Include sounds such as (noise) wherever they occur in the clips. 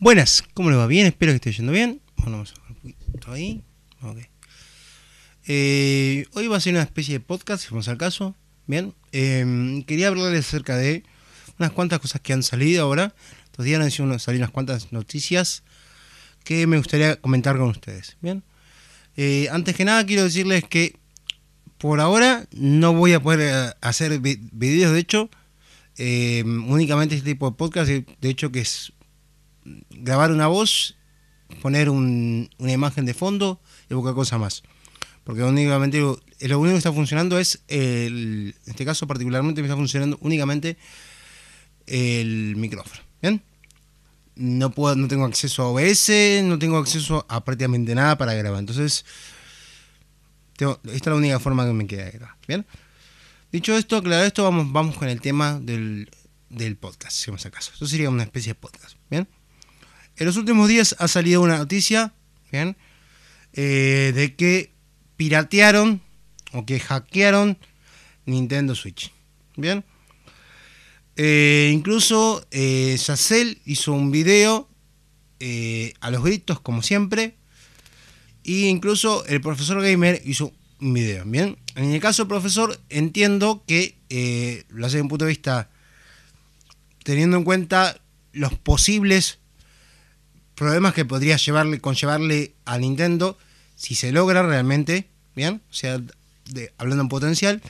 Buenas, ¿cómo les va? Bien, espero que esté yendo bien. vamos ahí. Eh, hoy va a ser una especie de podcast, si vamos al caso. Bien, eh, quería hablarles acerca de unas cuantas cosas que han salido ahora. Estos días han salido unas cuantas noticias que me gustaría comentar con ustedes. Bien, eh, antes que nada quiero decirles que por ahora no voy a poder hacer videos, de hecho, únicamente este tipo de podcast, de hecho que es grabar una voz, poner un, una imagen de fondo y buscar cosa más. Porque únicamente lo, único que está funcionando es, el, en este caso particularmente me está funcionando únicamente el micrófono. ¿Bien? No, puedo, no tengo acceso a OBS, no tengo acceso a prácticamente nada para grabar. Entonces, esta es la única forma que me queda de grabar. ¿Bien? Dicho esto, aclarado esto vamos, vamos con el tema del, podcast, si me acaso. Eso sería una especie de podcast. ¿Bien? En los últimos días ha salido una noticia, ¿bien? Eh, de que piratearon o que hackearon Nintendo Switch. Bien. Eh, incluso eh, hizo un video eh, a los gritos, como siempre. Y incluso el profesor Gamer hizo un video. Bien. En el caso del profesor, entiendo que lo hace desde un punto de vista teniendo en cuenta los posibles problemas que podría llevarle, conllevarle a Nintendo si se logra realmente, ¿bien? O sea, hablando en potencial.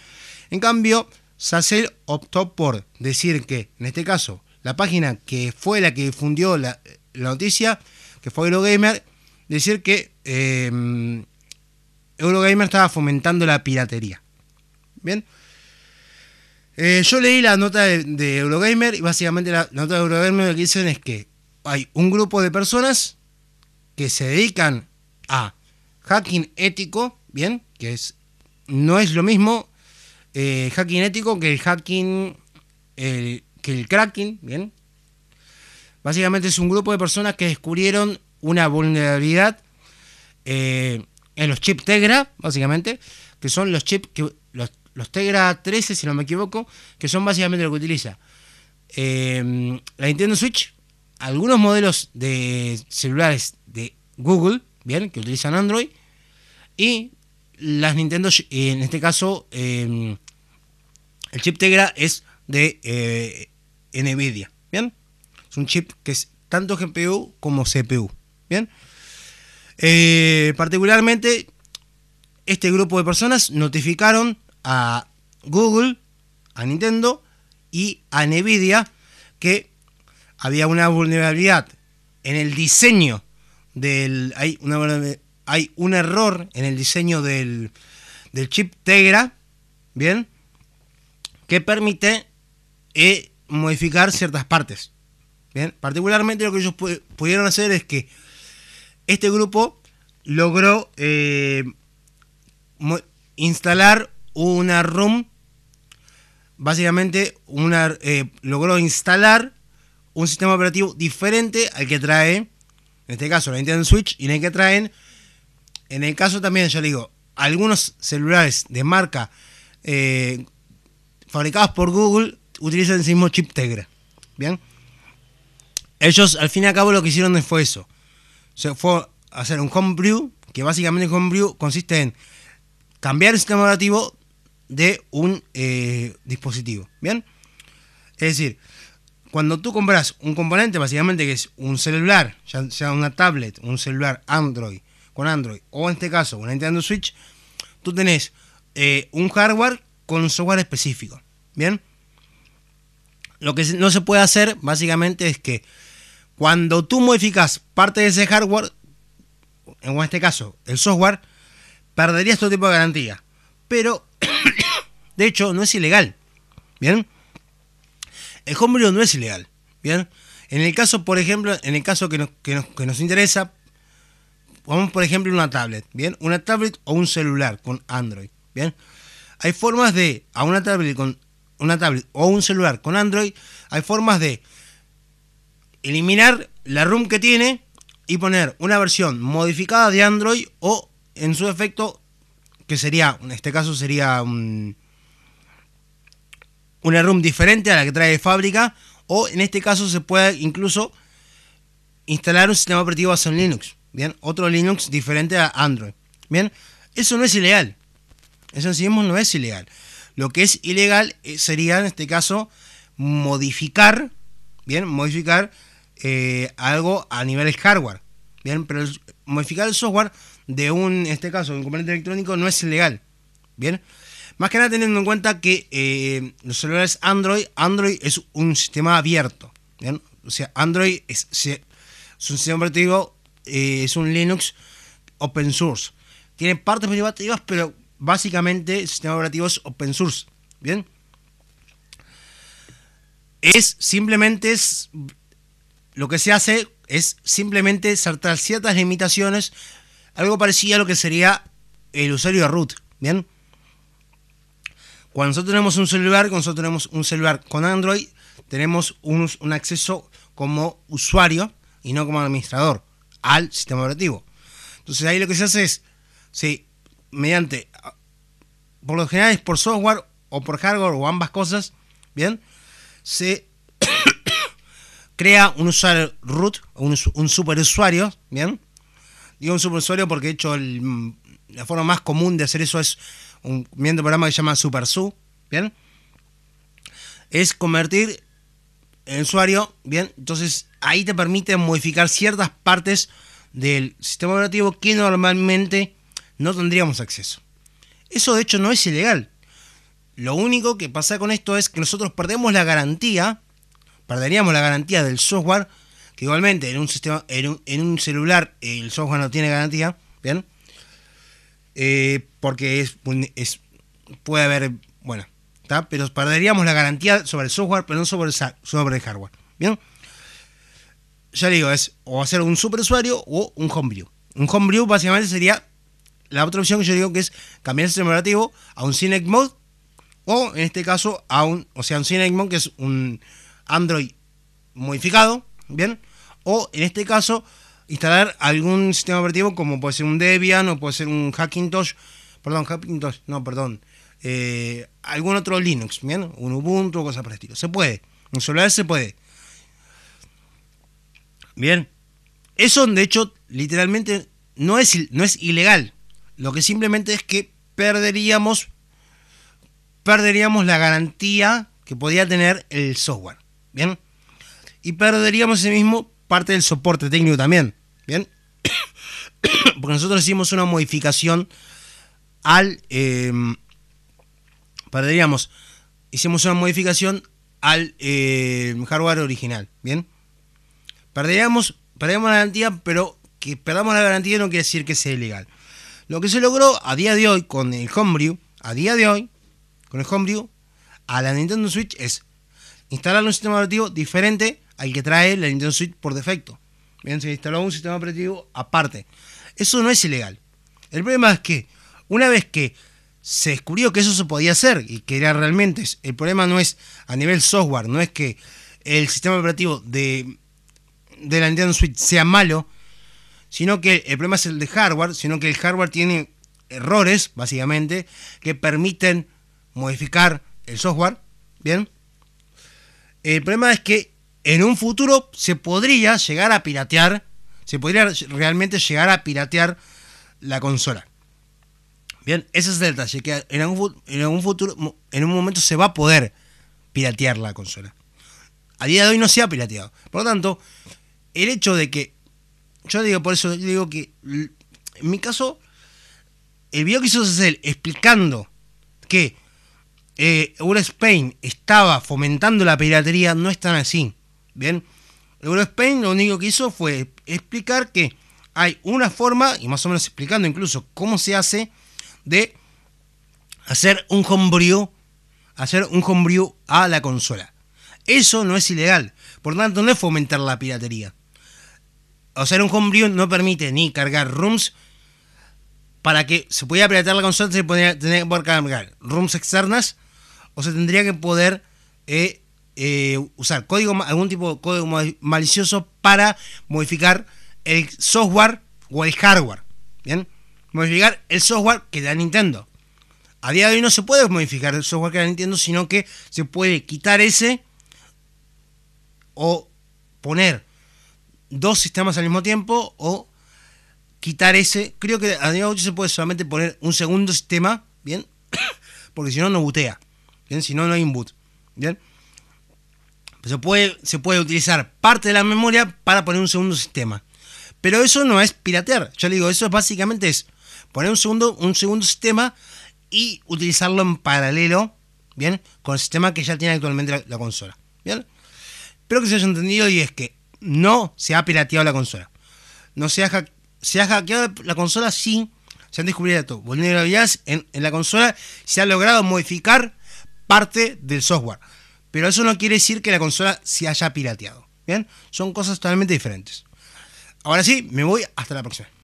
En cambio, Sacer optó por decir que, en este caso, la página que fue la que difundió la, noticia, que fue Eurogamer, decir que eh, Eurogamer estaba fomentando la piratería. Bien. Eh, yo leí la nota de, Eurogamer y básicamente la, la, nota de Eurogamer lo que dicen es que hay un grupo de personas que se dedican a hacking ético, bien, que es no es lo mismo eh, hacking ético que el hacking, que el cracking, bien. Básicamente es un grupo de personas que descubrieron una vulnerabilidad eh, en los chips Tegra, básicamente, que son los chips que los, Tegra 13, si no me equivoco, que son básicamente lo que utiliza eh, la Nintendo Switch, algunos modelos de celulares de Google, bien, que utilizan Android, y las Nintendo, en este caso, em, el chip Tegra es de eh, Nvidia, bien, es un chip que es tanto GPU como CPU, bien. Eh, particularmente, este grupo de personas notificaron a Google, a Nintendo y a Nvidia que había una vulnerabilidad en el diseño del. Hay, una, hay un error en el diseño del, del chip Tegra, ¿bien? Que permite eh, modificar ciertas partes. ¿bien? Particularmente lo que ellos pudieron hacer es que este grupo logró eh, instalar una ROM, básicamente una, eh, logró instalar un sistema operativo diferente al que trae, en este caso, la Nintendo Switch y en el que traen, en el caso también, yo digo, algunos celulares de marca eh, fabricados por Google utilizan el mismo chip Tegra. Bien. Ellos, al fin y al cabo, lo que hicieron fue eso. se fue fue hacer un homebrew, que básicamente el homebrew consiste en cambiar el sistema operativo de un eh, dispositivo. Bien. Es decir, cuando tú compras un componente, básicamente que es un celular, ya sea una tablet, un celular Android, con Android, o en este caso una Nintendo Switch, tú tenés eh, un hardware con software específico. ¿Bien? Lo que no se puede hacer, básicamente, es que cuando tú modificas parte de ese hardware, en este caso el software, perderías todo tipo de garantía. Pero, (coughs) de hecho, no es ilegal. ¿Bien? El homebrew no es ilegal, ¿bien? En el caso, por ejemplo, en el caso que nos, que nos, que nos interesa, vamos por ejemplo una tablet, ¿bien? Una tablet o un celular con Android, ¿bien? Hay formas de, a una tablet, con, una tablet o un celular con Android, hay formas de eliminar la ROM que tiene y poner una versión modificada de Android o en su efecto, que sería, en este caso sería un una room diferente a la que trae de fábrica o en este caso se puede incluso instalar un sistema operativo basado en Linux, ¿bien? Otro Linux diferente a Android, ¿bien? Eso no es ilegal. Eso en sí mismo no es ilegal. Lo que es ilegal eh, sería en este caso modificar, ¿bien? Modificar eh, algo a nivel hardware, ¿bien? Pero modificar el software de un, en este caso, un componente electrónico no es ilegal, ¿bien? Más que nada teniendo en cuenta que eh, los celulares Android, Android es un sistema abierto. ¿bien? O sea, Android es, un sistema operativo, eh, es un Linux open source. Tiene partes privativas, pero básicamente el sistema operativo es open source. ¿Bien? Es simplemente es, lo que se hace es simplemente saltar ciertas limitaciones, algo parecido a lo que sería el usuario de root, ¿bien? Cuando nosotros tenemos un celular, nosotros tenemos un celular con Android, tenemos un, acceso como usuario y no como administrador al sistema operativo. Entonces ahí lo que se hace es, si mediante, por lo general es por software o por hardware o ambas cosas, ¿bien? Se (coughs) crea un usuario root, un, un superusuario, ¿bien? Digo un superusuario porque de hecho la forma más común de hacer eso es un, viendo programa que se llama SuperSU ¿bien? Es convertir en usuario, ¿bien? Entonces ahí te permite modificar ciertas partes del sistema operativo que normalmente no tendríamos acceso. Eso de hecho no es ilegal. Lo único que pasa con esto es que nosotros perdemos la garantía, perderíamos la garantía del software, que igualmente en un, sistema, celular el software no tiene garantía, ¿bien? Eh, porque es, puede haber, bueno, pero perderíamos la garantía sobre el software, pero no sobre el, sobre hardware. ¿Bien? Ya digo, es o hacer un superusuario o un homebrew. Un homebrew básicamente sería la otra opción que yo digo que es cambiar el sistema operativo a un Cinec Mode o en este caso a un, o sea, un Cinec que es un Android modificado, ¿bien? O en este caso instalar algún sistema operativo como puede ser un Debian o puede ser un Hackintosh, perdón, Hackintosh, no, perdón, eh, algún otro Linux, ¿bien? Un Ubuntu o cosas por el estilo. Se puede, en celular se puede. Bien, eso de hecho literalmente no es, no es ilegal. Lo que simplemente es que perderíamos, perderíamos la garantía que podía tener el software. ¿Bien? Y perderíamos ese mismo parte del soporte técnico también. Bien. (coughs) Porque nosotros hicimos una modificación al. Em, perderíamos. Hicimos una modificación al em, hardware original. Bien. Perderíamos, perderíamos la garantía, pero que perdamos la garantía no quiere decir que sea ilegal. Lo que se logró a día de hoy con el Homebrew, a día de hoy, con el Homebrew, a la Nintendo Switch es instalar un sistema operativo diferente al que trae la Nintendo Switch por defecto se instaló un sistema operativo aparte. Eso no es ilegal. El problema es que una vez que se descubrió que eso se podía hacer y que era realmente, el problema no es a nivel software, no es que el sistema operativo de, de la Nintendo Switch sea malo, sino que el problema es el de hardware, sino que el hardware tiene errores, básicamente, que permiten modificar el software, ¿bien? El problema es que en un futuro se podría llegar a piratear, se podría realmente llegar a piratear la consola. Bien, ese es el detalle, que en algún, futuro, en un momento se va a poder piratear la consola. A día de hoy no se ha pirateado. Por lo tanto, el hecho de que, yo digo por eso, yo digo que, en mi caso, el video que hizo hacer explicando que eh, Spain estaba fomentando la piratería no es tan así. Bien, Spain lo único que hizo fue explicar que hay una forma, y más o menos explicando incluso cómo se hace, de hacer un homebrew, hacer un homebrew a la consola. Eso no es ilegal, por tanto no es fomentar la piratería. Hacer un homebrew no permite ni cargar rooms, para que se pudiera piratear la consola se podría tener que cargar rooms externas o se tendría que poder eh, eh, usar código, algún tipo de código malicioso para modificar el software o el hardware. Bien, modificar el software que da Nintendo. A día de hoy no se puede modificar el software que da Nintendo, sino que se puede quitar ese o poner dos sistemas al mismo tiempo o quitar ese. Creo que a día de hoy se puede solamente poner un segundo sistema, bien, (coughs) porque si no, no butea. Bien, si no, no hay boot Bien. Se puede, se puede utilizar parte de la memoria para poner un segundo sistema. Pero eso no es piratear. Yo le digo, eso básicamente es poner un segundo, un segundo sistema y utilizarlo en paralelo, ¿bien? Con el sistema que ya tiene actualmente la, consola, ¿bien? Espero que se haya entendido y es que no se ha pirateado la consola. No se ha, se ha hackeado la consola, si, Se han descubierto vulnerabilidades en, en la consola. Se ha logrado modificar parte del software. Pero eso no quiere decir que la consola se haya pirateado. ¿Bien? Son cosas totalmente diferentes. Ahora sí, me voy hasta la próxima.